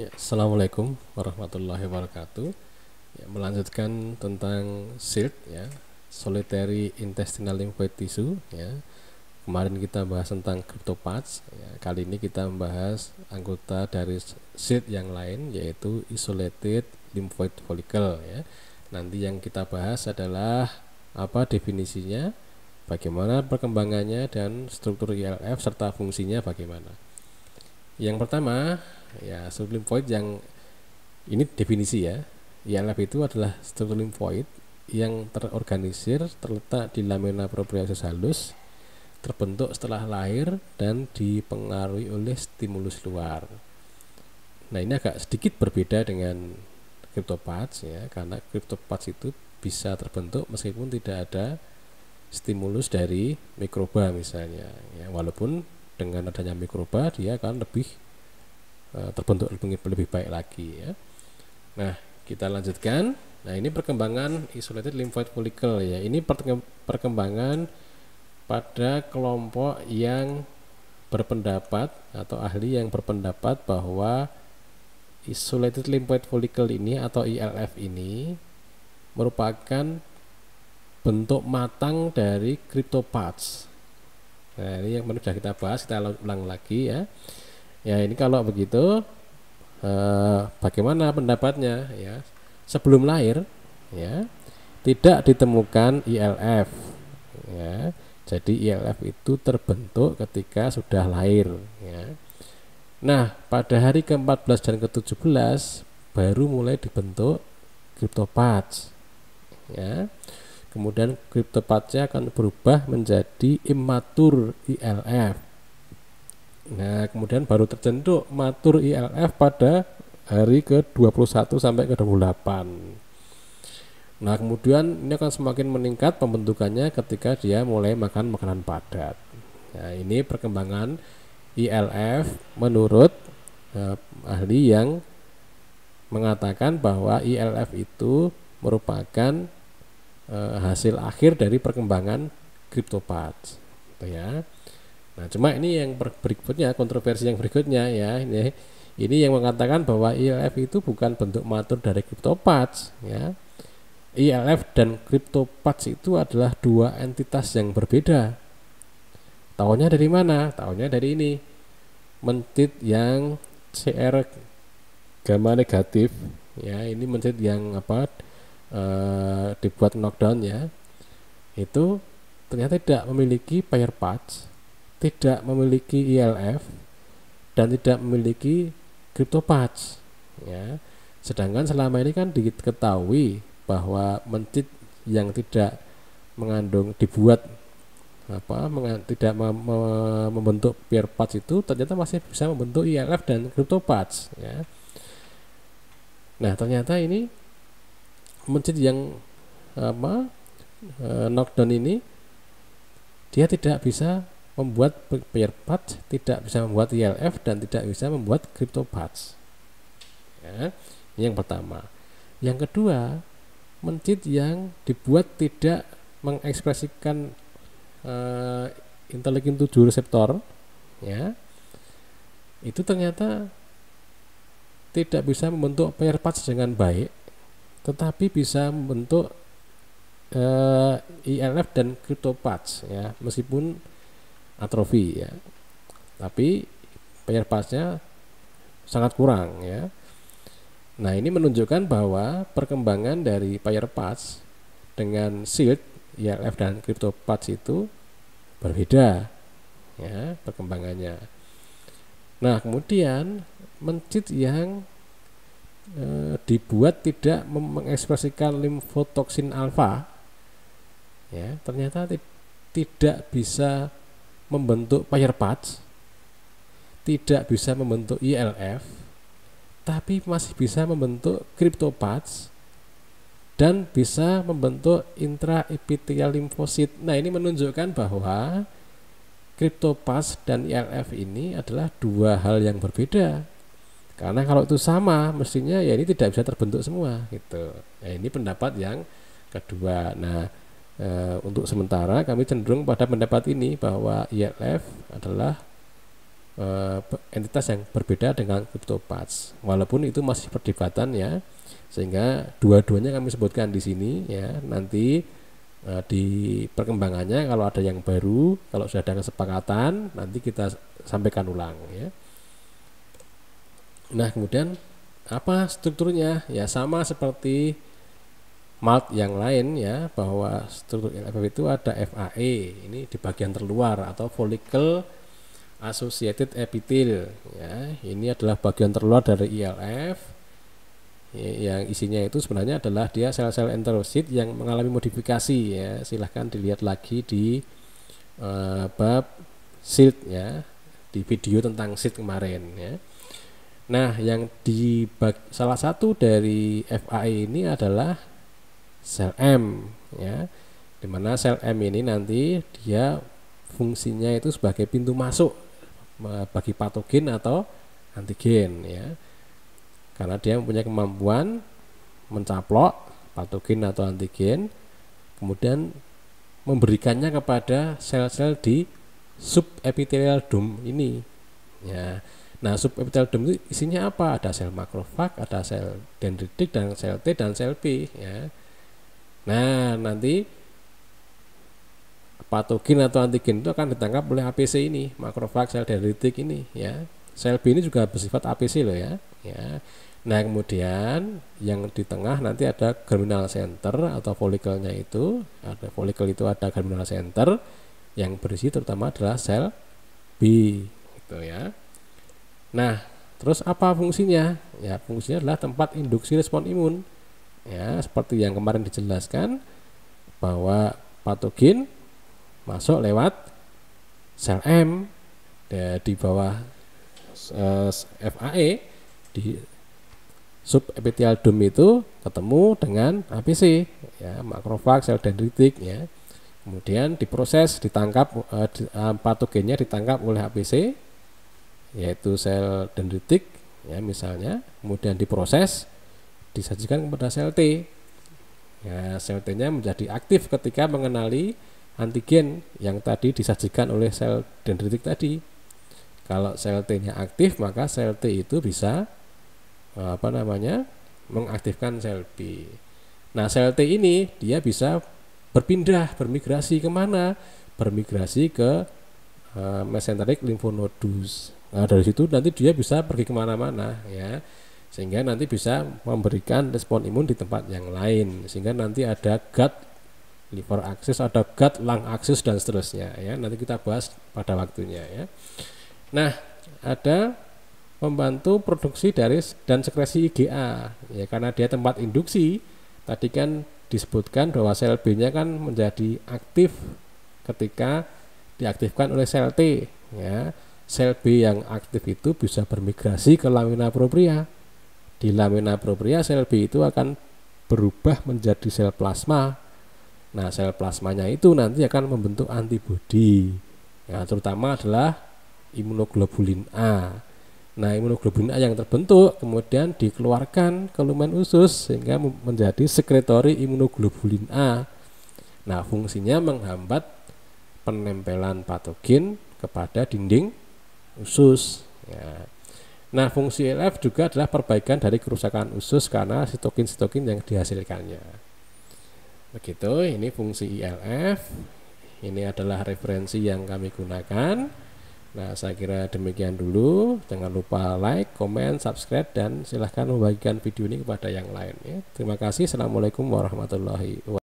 Ya, Assalamualaikum warahmatullahi wabarakatuh. Ya, melanjutkan tentang SILT ya, solitary intestinal lymphoid tissue ya. Kemarin kita bahas tentang cryptopads, ya. kali ini kita membahas anggota dari SILT yang lain yaitu isolated lymphoid follicle ya. Nanti yang kita bahas adalah apa definisinya, bagaimana perkembangannya dan struktur ILF serta fungsinya bagaimana. Yang pertama, ya struktur void yang ini definisi ya ILF itu adalah struktur void yang terorganisir terletak di lamina propriosis halus terbentuk setelah lahir dan dipengaruhi oleh stimulus luar. Nah ini agak sedikit berbeda dengan cryptopads ya karena cryptopads itu bisa terbentuk meskipun tidak ada stimulus dari mikroba misalnya ya walaupun dengan adanya mikroba dia akan lebih Eh, terbentuk lebih, lebih baik lagi ya. Nah, kita lanjutkan. Nah, ini perkembangan isolated lymphoid follicle ya. Ini perkembangan pada kelompok yang berpendapat atau ahli yang berpendapat bahwa isolated lymphoid follicle ini atau ILF ini merupakan bentuk matang dari cryptoparts. Nah, ini yang sudah kita bahas, kita ulang lagi ya. Ya ini kalau begitu uh, bagaimana pendapatnya ya? Sebelum lahir ya tidak ditemukan ILF ya. Jadi ILF itu terbentuk ketika sudah lahir ya. Nah, pada hari ke-14 dan ke-17 baru mulai dibentuk patch ya. Kemudian crypto CryptoPatch akan berubah menjadi immature ILF Nah, kemudian baru tercentuk matur ILF pada hari ke-21 sampai ke-28. Nah, kemudian ini akan semakin meningkat pembentukannya ketika dia mulai makan makanan padat. Nah, ini perkembangan ILF menurut eh, ahli yang mengatakan bahwa ILF itu merupakan eh, hasil akhir dari perkembangan kriptopat, gitu ya. Nah, cuma ini yang berikutnya kontroversi yang berikutnya ya ini ini yang mengatakan bahwa ILF itu bukan bentuk matur dari crypto patch ya. ILF dan crypto patch itu adalah dua entitas yang berbeda. Tahunya dari mana? Tahunya dari ini. Mentit yang CR gamma negatif ya, ini mentit yang apa e, dibuat knockdown ya. Itu ternyata tidak memiliki pair patch tidak memiliki ILF dan tidak memiliki CryptoPatch ya. Sedangkan selama ini kan diketahui bahwa mencit yang tidak mengandung dibuat apa mengan, tidak mem, mem, membentuk peer patch itu ternyata masih bisa membentuk ILF dan crypto patch ya. Nah, ternyata ini mencit yang apa eh, knockdown ini dia tidak bisa membuat part tidak bisa membuat ILF e dan tidak bisa membuat CryptoPatch. Ya, ini yang pertama. Yang kedua, mencit yang dibuat tidak mengekspresikan uh, tujuh 7 reseptor ya. Itu ternyata tidak bisa membentuk pair patch dengan baik, tetapi bisa membentuk uh, eh, ILF e dan crypto patch ya, meskipun atrofi ya. Tapi penyerpasnya sangat kurang ya. Nah, ini menunjukkan bahwa perkembangan dari Pass dengan Shield, ILF dan crypto pas itu berbeda ya perkembangannya. Nah, kemudian mencit yang e, dibuat tidak mengekspresikan limfotoksin alfa ya ternyata tidak bisa membentuk pair patch tidak bisa membentuk ILF tapi masih bisa membentuk crypto patch dan bisa membentuk epithelial limfosit. Nah, ini menunjukkan bahwa crypto patch dan ILF ini adalah dua hal yang berbeda. Karena kalau itu sama, mestinya ya ini tidak bisa terbentuk semua gitu. Nah, ini pendapat yang kedua. Nah, Eh, untuk sementara kami cenderung pada pendapat ini bahwa ILF adalah uh, entitas yang berbeda dengan CryptoPats Walaupun itu masih perdebatan ya, sehingga dua-duanya kami sebutkan di sini ya. Nanti uh, di perkembangannya kalau ada yang baru, kalau sudah ada kesepakatan, nanti kita sampaikan ulang ya. Nah, kemudian apa strukturnya? Ya sama seperti malt yang lain ya bahwa struktur LFF itu ada FAE ini di bagian terluar atau follicle associated epithel ya ini adalah bagian terluar dari ILF e ya, yang isinya itu sebenarnya adalah dia sel-sel enterosit yang mengalami modifikasi ya silahkan dilihat lagi di uh, bab silt ya di video tentang silt kemarin ya Nah, yang di salah satu dari FAE ini adalah sel M ya. Dimana sel M ini nanti dia fungsinya itu sebagai pintu masuk bagi patogen atau antigen ya. Karena dia mempunyai kemampuan mencaplok patogen atau antigen kemudian memberikannya kepada sel-sel di subepithelial dom ini ya. Nah, subepithelial dom itu isinya apa? Ada sel makrofag, ada sel dendritik dan sel T dan sel b ya. Nah, nanti patogen atau antigen itu akan ditangkap oleh APC ini, makrofag sel dendritik ini ya. Sel B ini juga bersifat APC loh ya. Ya. Nah, kemudian yang di tengah nanti ada germinal center atau folikelnya itu, ada folikel itu ada germinal center yang berisi terutama adalah sel B gitu ya. Nah, terus apa fungsinya? Ya, fungsinya adalah tempat induksi respon imun ya seperti yang kemarin dijelaskan bahwa patogen masuk lewat sel M ya, di bawah eh, FAE di epithelial dome itu ketemu dengan APC ya makrofag sel dendritik ya kemudian diproses ditangkap eh, di, eh, patogennya ditangkap oleh APC yaitu sel dendritik ya misalnya kemudian diproses disajikan kepada sel T. Ya, sel T-nya menjadi aktif ketika mengenali antigen yang tadi disajikan oleh sel dendritik tadi. Kalau sel T-nya aktif, maka sel T itu bisa eh, apa namanya? mengaktifkan sel B. Nah, sel T ini dia bisa berpindah, bermigrasi kemana? Bermigrasi ke uh, eh, mesenteric lymphnodus. Nah, dari situ nanti dia bisa pergi kemana-mana ya sehingga nanti bisa memberikan respon imun di tempat yang lain sehingga nanti ada gut liver axis ada gut lung axis dan seterusnya ya nanti kita bahas pada waktunya ya nah ada membantu produksi dari dan sekresi IgA ya karena dia tempat induksi tadi kan disebutkan bahwa sel B-nya kan menjadi aktif ketika diaktifkan oleh sel T ya sel B yang aktif itu bisa bermigrasi ke lamina propria di lamina propria sel B itu akan berubah menjadi sel plasma. Nah, sel plasmanya itu nanti akan membentuk antibodi. Ya, terutama adalah imunoglobulin A. Nah, imunoglobulin A yang terbentuk kemudian dikeluarkan ke lumen usus sehingga menjadi sekretori imunoglobulin A. Nah, fungsinya menghambat penempelan patogen kepada dinding usus. Ya. Nah, fungsi LF juga adalah perbaikan dari kerusakan usus karena sitokin-sitokin yang dihasilkannya. Begitu, ini fungsi ILF. Ini adalah referensi yang kami gunakan. Nah, saya kira demikian dulu. Jangan lupa like, comment, subscribe, dan silahkan membagikan video ini kepada yang lain. Ya. Terima kasih. Assalamualaikum warahmatullahi wabarakatuh.